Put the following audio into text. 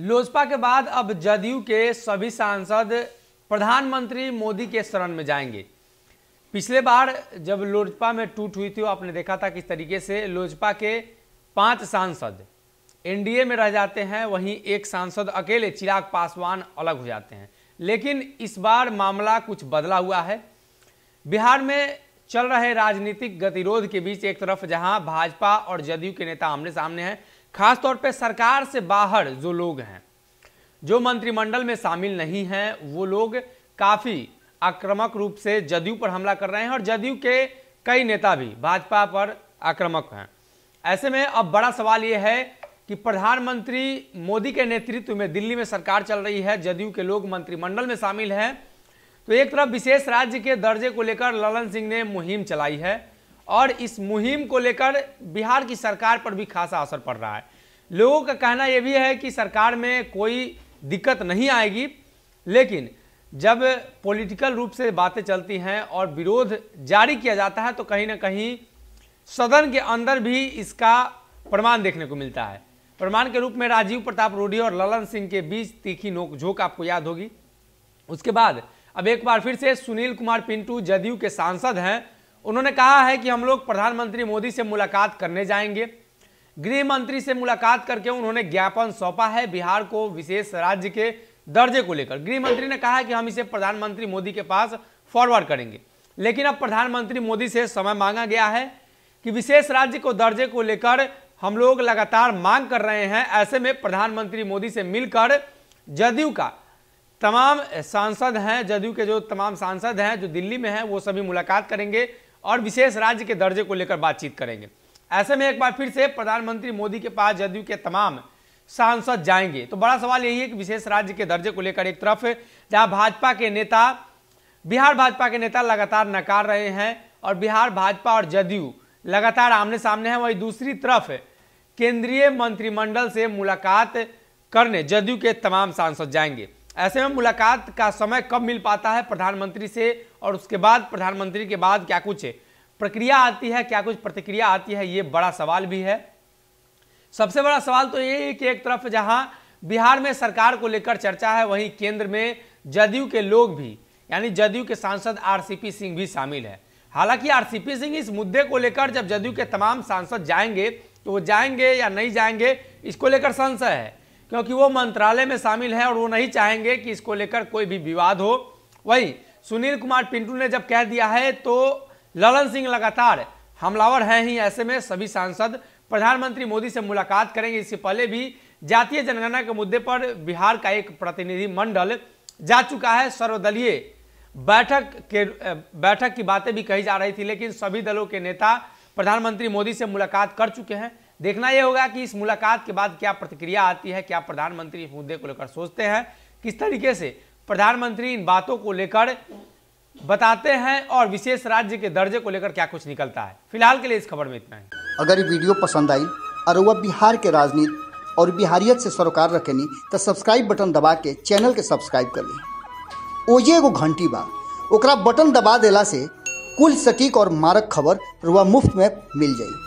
लोजपा के बाद अब जदयू के सभी सांसद प्रधानमंत्री मोदी के शरण में जाएंगे पिछले बार जब लोजपा में टूट हुई थी आपने देखा था किस तरीके से लोजपा के पांच सांसद एनडीए में रह जाते हैं वहीं एक सांसद अकेले चिराग पासवान अलग हो जाते हैं लेकिन इस बार मामला कुछ बदला हुआ है बिहार में चल रहे राजनीतिक गतिरोध के बीच एक तरफ जहां भाजपा और जदयू के नेता आमने सामने हैं खासतौर पे सरकार से बाहर जो लोग हैं जो मंत्रिमंडल में शामिल नहीं हैं वो लोग काफ़ी आक्रामक रूप से जदयू पर हमला कर रहे हैं और जदयू के कई नेता भी भाजपा पर आक्रामक हैं ऐसे में अब बड़ा सवाल ये है कि प्रधानमंत्री मोदी के नेतृत्व में दिल्ली में सरकार चल रही है जदयू के लोग मंत्रिमंडल में शामिल हैं तो एक तरफ विशेष राज्य के दर्जे को लेकर ललन सिंह ने मुहिम चलाई है और इस मुहिम को लेकर बिहार की सरकार पर भी खासा असर पड़ रहा है लोगों का कहना यह भी है कि सरकार में कोई दिक्कत नहीं आएगी लेकिन जब पॉलिटिकल रूप से बातें चलती हैं और विरोध जारी किया जाता है तो कहीं ना कहीं सदन के अंदर भी इसका प्रमाण देखने को मिलता है प्रमाण के रूप में राजीव प्रताप रूढ़ी और ललन सिंह के बीच तीखी नोकझोंक आपको याद होगी उसके बाद अब एक बार फिर से सुनील कुमार पिंटू जदयू के सांसद हैं उन्होंने कहा है कि हम लोग प्रधानमंत्री मोदी से मुलाकात करने जाएंगे गृह मंत्री से मुलाकात करके उन्होंने ज्ञापन सौंपा है बिहार को विशेष राज्य के दर्जे को लेकर गृह मंत्री ने कहा कि हम इसे प्रधानमंत्री मोदी के पास फॉरवर्ड करेंगे लेकिन अब प्रधानमंत्री मोदी से समय मांगा गया है कि विशेष राज्य को दर्जे को लेकर हम लोग लगातार मांग कर रहे हैं ऐसे में प्रधानमंत्री मोदी से मिलकर जदयू का तमाम सांसद हैं जदयू के जो तमाम सांसद हैं जो दिल्ली में हैं वो सभी मुलाकात करेंगे और विशेष राज्य के दर्जे को लेकर बातचीत करेंगे ऐसे में एक बार फिर से प्रधानमंत्री मोदी के पास जदयू के तमाम सांसद जाएंगे तो बड़ा सवाल यही है कि विशेष राज्य के दर्जे को लेकर एक तरफ जहां भाजपा के नेता बिहार भाजपा के नेता लगातार नकार रहे हैं और बिहार भाजपा और जदयू लगातार आमने सामने हैं वहीं दूसरी तरफ केंद्रीय मंत्रिमंडल से मुलाकात करने जदयू के तमाम सांसद जाएंगे ऐसे में मुलाकात का समय कब मिल पाता है प्रधानमंत्री से और उसके बाद प्रधानमंत्री के बाद क्या कुछ प्रक्रिया आती है क्या कुछ प्रतिक्रिया आती है ये बड़ा सवाल भी है सबसे बड़ा सवाल तो ये है कि एक तरफ जहां बिहार में सरकार को लेकर चर्चा है वहीं केंद्र में जदयू के लोग भी यानी जदयू के सांसद आरसीपी सिंह भी शामिल है हालांकि आरसीपी सिंह इस मुद्दे को लेकर जब जदयू के तमाम सांसद जाएंगे तो वो जाएंगे या नहीं जाएंगे इसको लेकर संशय है क्योंकि वो मंत्रालय में शामिल हैं और वो नहीं चाहेंगे कि इसको लेकर कोई भी विवाद हो वहीं सुनील कुमार पिंटू ने जब कह दिया है तो ललन सिंह लगातार हमलावर हैं ही ऐसे में सभी सांसद प्रधानमंत्री मोदी से मुलाकात करेंगे इससे पहले भी जातीय जनगणना के मुद्दे पर बिहार का एक प्रतिनिधिमंडल जा चुका है सर्वदलीय बैठक के बैठक की बातें भी कही जा रही थी लेकिन सभी दलों के नेता प्रधानमंत्री मोदी से मुलाकात कर चुके हैं देखना यह होगा कि इस मुलाकात के बाद क्या प्रतिक्रिया आती है क्या प्रधानमंत्री इस मुद्दे को लेकर सोचते हैं किस तरीके से प्रधानमंत्री इन बातों को लेकर बताते हैं और विशेष राज्य के दर्जे को लेकर क्या कुछ निकलता है फिलहाल के लिए इस खबर में इतना ही अगर ये वीडियो पसंद आई और वह बिहार के राजनीति और बिहारियत से सरोकार रखेनी तो सब्सक्राइब बटन दबा के चैनल के सब्सक्राइब कर ली ओजे एगो घंटी बा ओकरा बटन दबा दिला से कुल सटीक और मारक खबर रुआ मुफ्त में मिल जाएगी